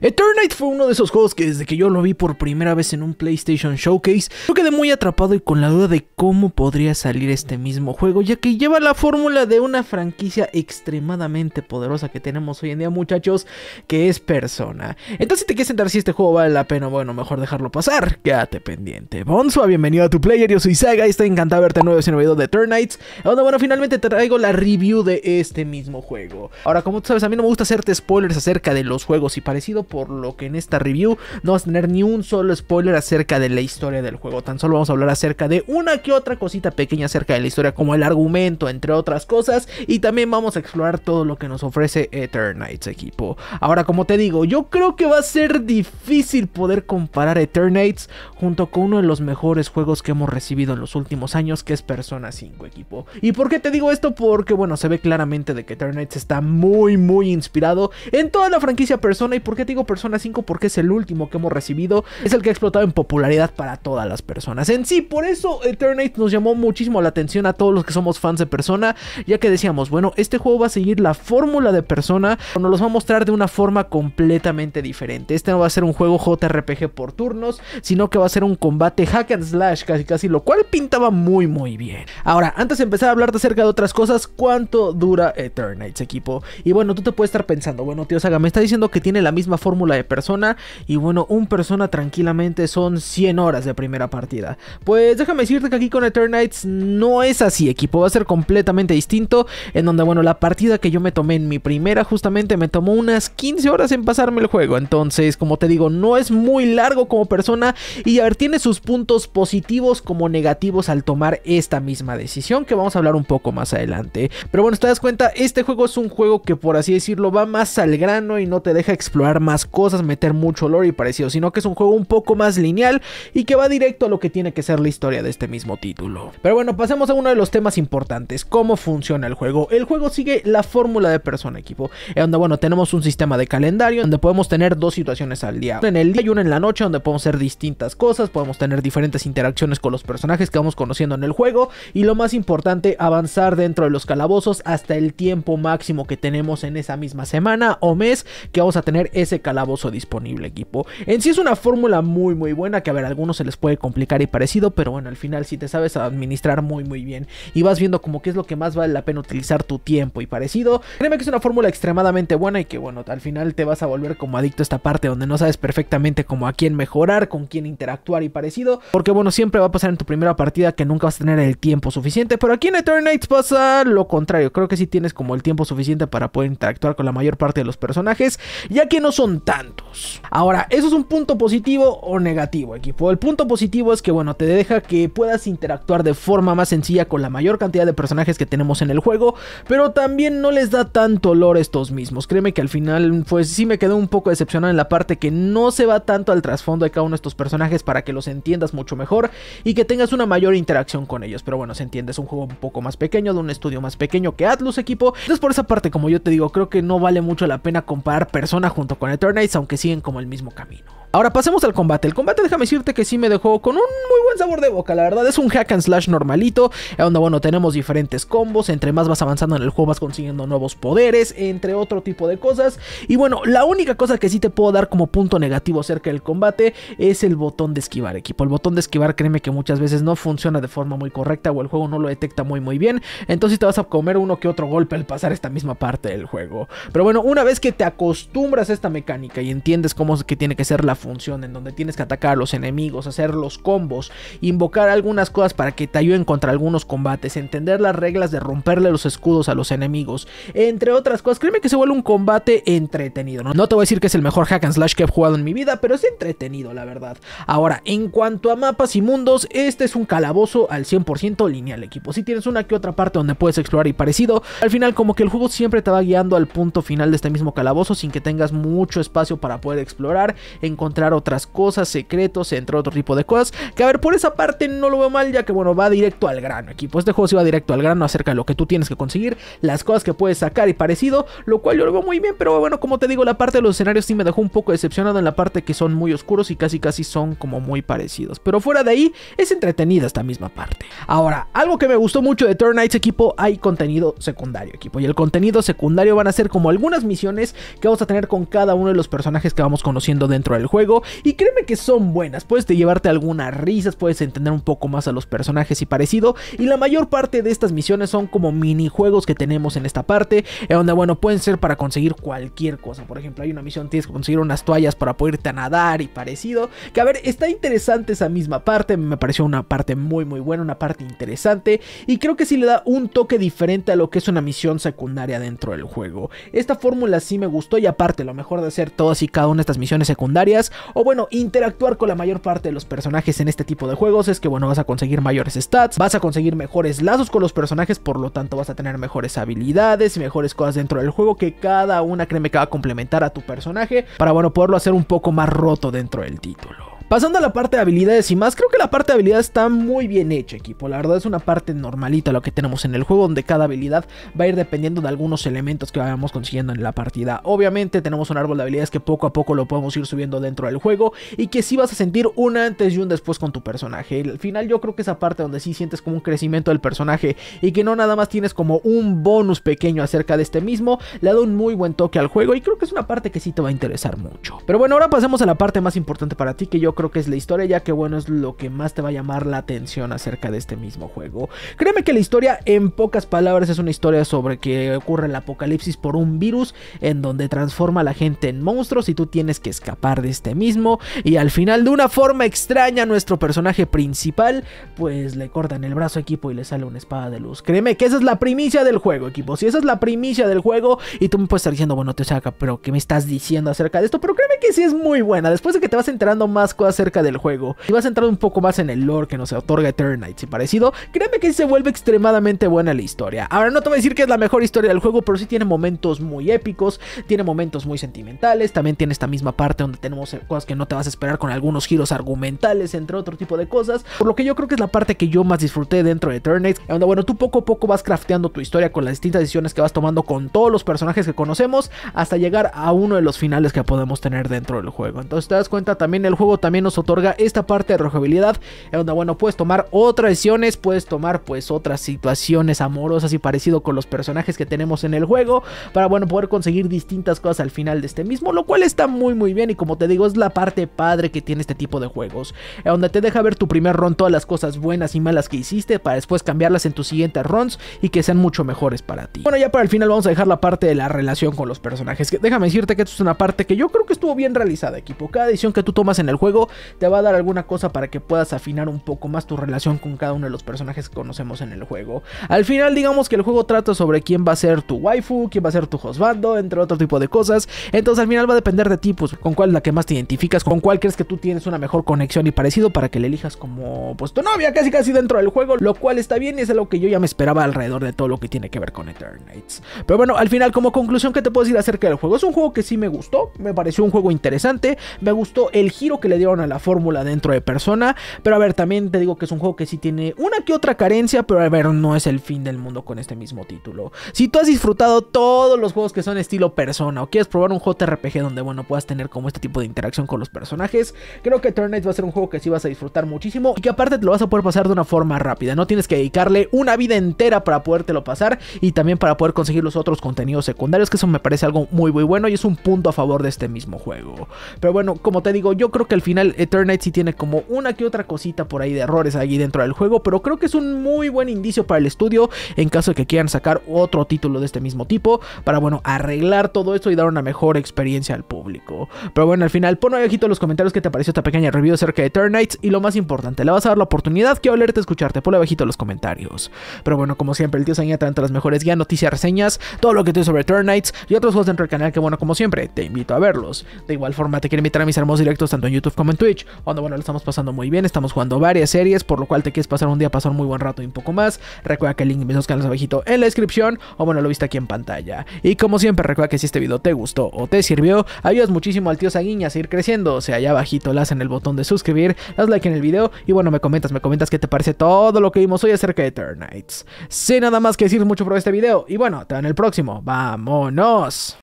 Eternite fue uno de esos juegos que desde que yo lo vi por primera vez en un PlayStation Showcase, yo quedé muy atrapado y con la duda de cómo podría salir este mismo juego, ya que lleva la fórmula de una franquicia extremadamente poderosa que tenemos hoy en día, muchachos, que es Persona. Entonces, si te quieres enterar si este juego vale la pena, bueno, mejor dejarlo pasar, quédate pendiente. Bonzo, bienvenido a tu player, yo soy Saga y estoy encantado de verte nuevo en video de Eternites, donde, bueno, finalmente te traigo la review de este mismo juego. Ahora, como tú sabes, a mí no me gusta hacerte spoilers acerca de los juegos y parecido, por lo que en esta review no vas a tener ni un solo spoiler acerca de la historia del juego. Tan solo vamos a hablar acerca de una que otra cosita pequeña acerca de la historia, como el argumento, entre otras cosas. Y también vamos a explorar todo lo que nos ofrece Eternites, equipo. Ahora, como te digo, yo creo que va a ser difícil poder comparar Eternights junto con uno de los mejores juegos que hemos recibido en los últimos años, que es Persona 5, equipo. ¿Y por qué te digo esto? Porque, bueno, se ve claramente de que Eternites está muy, muy inspirado en toda la franquicia Persona. ¿Y por qué Persona 5 porque es el último que hemos recibido, es el que ha explotado en popularidad para todas las personas. En sí, por eso Eternate nos llamó muchísimo la atención a todos los que somos fans de Persona, ya que decíamos, bueno, este juego va a seguir la fórmula de Persona, pero nos los va a mostrar de una forma completamente diferente. Este no va a ser un juego JRPG por turnos, sino que va a ser un combate hack and slash casi casi, lo cual pintaba muy muy bien. Ahora, antes de empezar a hablarte acerca de otras cosas, ¿cuánto dura Eternites, equipo? Y bueno, tú te puedes estar pensando, bueno, tío Saga, me está diciendo que tiene la misma fórmula de persona y bueno, un persona tranquilamente son 100 horas de primera partida. Pues déjame decirte que aquí con Eternites no es así, equipo, va a ser completamente distinto en donde bueno, la partida que yo me tomé en mi primera justamente me tomó unas 15 horas en pasarme el juego, entonces como te digo, no es muy largo como persona y a ver, tiene sus puntos positivos como negativos al tomar esta misma decisión que vamos a hablar un poco más adelante. Pero bueno, te das cuenta, este juego es un juego que por así decirlo va más al grano y no te deja explorar más más cosas, meter mucho olor y parecido, sino que es un juego un poco más lineal y que va directo a lo que tiene que ser la historia de este mismo título. Pero bueno, pasemos a uno de los temas importantes, cómo funciona el juego. El juego sigue la fórmula de persona equipo, donde bueno, tenemos un sistema de calendario donde podemos tener dos situaciones al día, en el día y una en la noche, donde podemos hacer distintas cosas, podemos tener diferentes interacciones con los personajes que vamos conociendo en el juego y lo más importante, avanzar dentro de los calabozos hasta el tiempo máximo que tenemos en esa misma semana o mes que vamos a tener ese este calabozo disponible, equipo. En sí es una fórmula muy, muy buena que a ver, a algunos se les puede complicar y parecido, pero bueno, al final si te sabes administrar muy, muy bien y vas viendo como qué es lo que más vale la pena utilizar tu tiempo y parecido, créeme que es una fórmula extremadamente buena y que bueno, al final te vas a volver como adicto a esta parte donde no sabes perfectamente como a quién mejorar, con quién interactuar y parecido, porque bueno, siempre va a pasar en tu primera partida que nunca vas a tener el tiempo suficiente, pero aquí en Eternates pasa lo contrario, creo que si tienes como el tiempo suficiente para poder interactuar con la mayor parte de los personajes, ya que no son tantos. Ahora, ¿eso es un punto positivo o negativo, equipo? El punto positivo es que, bueno, te deja que puedas interactuar de forma más sencilla con la mayor cantidad de personajes que tenemos en el juego, pero también no les da tanto olor estos mismos. Créeme que al final, pues sí me quedé un poco decepcionado en la parte que no se va tanto al trasfondo de cada uno de estos personajes para que los entiendas mucho mejor y que tengas una mayor interacción con ellos. Pero bueno, se entiende, es un juego un poco más pequeño, de un estudio más pequeño que Atlus, equipo. Entonces, por esa parte, como yo te digo, creo que no vale mucho la pena comparar persona junto con el aunque siguen como el mismo camino. Ahora pasemos al combate. El combate, déjame decirte que sí me dejó con un muy buen sabor de boca. La verdad, es un hack and slash normalito. Eh, donde, bueno, tenemos diferentes combos. Entre más vas avanzando en el juego, vas consiguiendo nuevos poderes. Entre otro tipo de cosas. Y bueno, la única cosa que sí te puedo dar como punto negativo acerca del combate es el botón de esquivar, equipo. El botón de esquivar, créeme que muchas veces no funciona de forma muy correcta o el juego no lo detecta muy, muy bien. Entonces te vas a comer uno que otro golpe al pasar esta misma parte del juego. Pero bueno, una vez que te acostumbras a esta mecánica y entiendes cómo que tiene que ser la función en donde tienes que atacar a los enemigos, hacer los combos, invocar algunas cosas para que te ayuden contra algunos combates, entender las reglas de romperle los escudos a los enemigos, entre otras cosas. Créeme que se vuelve un combate entretenido. No, te voy a decir que es el mejor hack and slash que he jugado en mi vida, pero es entretenido, la verdad. Ahora, en cuanto a mapas y mundos, este es un calabozo al 100% lineal, equipo. Si tienes una que otra parte donde puedes explorar y parecido, al final como que el juego siempre te va guiando al punto final de este mismo calabozo sin que tengas mucho espacio para poder explorar, encontrar encontrar otras cosas, secretos, entre otro tipo de cosas. Que a ver, por esa parte no lo veo mal, ya que bueno, va directo al grano, equipo. Este juego se va directo al grano acerca de lo que tú tienes que conseguir, las cosas que puedes sacar y parecido, lo cual yo lo veo muy bien, pero bueno, como te digo, la parte de los escenarios sí me dejó un poco decepcionado en la parte que son muy oscuros y casi casi son como muy parecidos. Pero fuera de ahí, es entretenida esta misma parte. Ahora, algo que me gustó mucho de Turn Nights equipo, hay contenido secundario equipo. Y el contenido secundario van a ser como algunas misiones que vamos a tener con cada uno de los personajes que vamos conociendo dentro del juego y créeme que son buenas. Puedes llevarte algunas risas, puedes entender un poco más a los personajes y parecido. Y la mayor parte de estas misiones son como minijuegos que tenemos en esta parte. Donde, eh, bueno, pueden ser para conseguir cualquier cosa. Por ejemplo, hay una misión, tienes que conseguir unas toallas para poderte a nadar y parecido. Que a ver, está interesante esa misma parte. Me pareció una parte muy, muy buena, una parte interesante. Y creo que sí le da un toque diferente a lo que es una misión secundaria dentro del juego. Esta fórmula sí me gustó y aparte, lo mejor de hacer todas y cada una de estas misiones secundarias o bueno, interactuar con la mayor parte de los personajes en este tipo de juegos es que bueno, vas a conseguir mayores stats, vas a conseguir mejores lazos con los personajes, por lo tanto vas a tener mejores habilidades y mejores cosas dentro del juego que cada una créeme que va a complementar a tu personaje para bueno, poderlo hacer un poco más roto dentro del título. Pasando a la parte de habilidades y más, creo que la parte de habilidades está muy bien hecha, equipo. La verdad es una parte normalita lo que tenemos en el juego, donde cada habilidad va a ir dependiendo de algunos elementos que vayamos consiguiendo en la partida. Obviamente tenemos un árbol de habilidades que poco a poco lo podemos ir subiendo dentro del juego y que sí vas a sentir un antes y un después con tu personaje. Al final yo creo que esa parte donde sí sientes como un crecimiento del personaje y que no nada más tienes como un bonus pequeño acerca de este mismo, le da un muy buen toque al juego y creo que es una parte que sí te va a interesar mucho. Pero bueno, ahora pasemos a la parte más importante para ti que yo creo que es la historia, ya que bueno, es lo que más te va a llamar la atención acerca de este mismo juego. Créeme que la historia, en pocas palabras, es una historia sobre que ocurre el apocalipsis por un virus en donde transforma a la gente en monstruos y tú tienes que escapar de este mismo. Y al final, de una forma extraña, nuestro personaje principal, pues le cortan el brazo equipo y le sale una espada de luz. Créeme que esa es la primicia del juego, equipo. Si esa es la primicia del juego y tú me puedes estar diciendo, bueno, te saca, pero ¿qué me estás diciendo acerca de esto? Pero créeme que sí es muy buena. Después de que te vas enterando más cosas acerca del juego. y vas a entrar un poco más en el lore que nos otorga Eternites y parecido, créeme que se vuelve extremadamente buena la historia. Ahora no te voy a decir que es la mejor historia del juego, pero sí tiene momentos muy épicos, tiene momentos muy sentimentales, también tiene esta misma parte donde tenemos cosas que no te vas a esperar con algunos giros argumentales, entre otro tipo de cosas. Por lo que yo creo que es la parte que yo más disfruté dentro de Eternites, donde bueno, tú poco a poco vas crafteando tu historia con las distintas decisiones que vas tomando con todos los personajes que conocemos hasta llegar a uno de los finales que podemos tener dentro del juego. Entonces te das cuenta también el juego también nos otorga esta parte de arrojabilidad. en donde bueno, puedes tomar otras decisiones, puedes tomar pues otras situaciones amorosas y parecido con los personajes que tenemos en el juego, para bueno, poder conseguir distintas cosas al final de este mismo, lo cual está muy muy bien y como te digo, es la parte padre que tiene este tipo de juegos, en donde te deja ver tu primer run todas las cosas buenas y malas que hiciste para después cambiarlas en tus siguientes runs y que sean mucho mejores para ti. Bueno, ya para el final vamos a dejar la parte de la relación con los personajes, que déjame decirte que esto es una parte que yo creo que estuvo bien realizada, equipo. Cada decisión que tú tomas en el juego te va a dar alguna cosa para que puedas afinar un poco más tu relación con cada uno de los personajes que conocemos en el juego. Al final digamos que el juego trata sobre quién va a ser tu waifu, quién va a ser tu husbando, entre otro tipo de cosas. Entonces al final va a depender de ti, pues con cuál es la que más te identificas, con cuál crees que tú tienes una mejor conexión y parecido para que le elijas como pues tu novia casi casi dentro del juego, lo cual está bien y es algo que yo ya me esperaba alrededor de todo lo que tiene que ver con Eternites. Pero bueno, al final como conclusión que te puedo decir acerca del juego, es un juego que sí me gustó, me pareció un juego interesante, me gustó el giro que le dieron a la fórmula dentro de persona. Pero a ver, también te digo que es un juego que sí tiene una que otra carencia, pero a ver, no es el fin del mundo con este mismo título. Si tú has disfrutado todos los juegos que son estilo persona o quieres probar un JRPG donde, bueno, puedas tener como este tipo de interacción con los personajes, creo que Turn va a ser un juego que sí vas a disfrutar muchísimo y que aparte te lo vas a poder pasar de una forma rápida. No tienes que dedicarle una vida entera para podértelo pasar y también para poder conseguir los otros contenidos secundarios, que eso me parece algo muy, muy bueno y es un punto a favor de este mismo juego. Pero bueno, como te digo, yo creo que al final final Eternite sí tiene como una que otra cosita por ahí de errores ahí dentro del juego, pero creo que es un muy buen indicio para el estudio en caso de que quieran sacar otro título de este mismo tipo para, bueno, arreglar todo esto y dar una mejor experiencia al público. Pero bueno, al final pon abajito en los comentarios que te pareció esta pequeña review acerca de Eternites y lo más importante, le vas a dar la oportunidad, que quiero a escucharte, ponle abajito en los comentarios. Pero bueno, como siempre, el tío añade trae las mejores guías, noticias, reseñas, todo lo que te sobre Eternites y otros juegos dentro del canal que bueno, como siempre, te invito a verlos. De igual forma, te quiero invitar a mis hermosos directos tanto en YouTube como en Twitch, donde bueno, lo estamos pasando muy bien, estamos jugando varias series, por lo cual te quieres pasar un día, pasar un muy buen rato y un poco más. Recuerda que el link de mis canales abajito en la descripción, o bueno, lo viste aquí en pantalla. Y como siempre, recuerda que si este video te gustó o te sirvió, ayudas muchísimo al tío Saguiña a seguir creciendo, o sea, allá abajito las en el botón de suscribir, das like en el video y bueno, me comentas, me comentas que te parece todo lo que vimos hoy acerca de Eternites. Sin nada más que decir mucho por este video y bueno, te veo en el próximo. ¡Vámonos!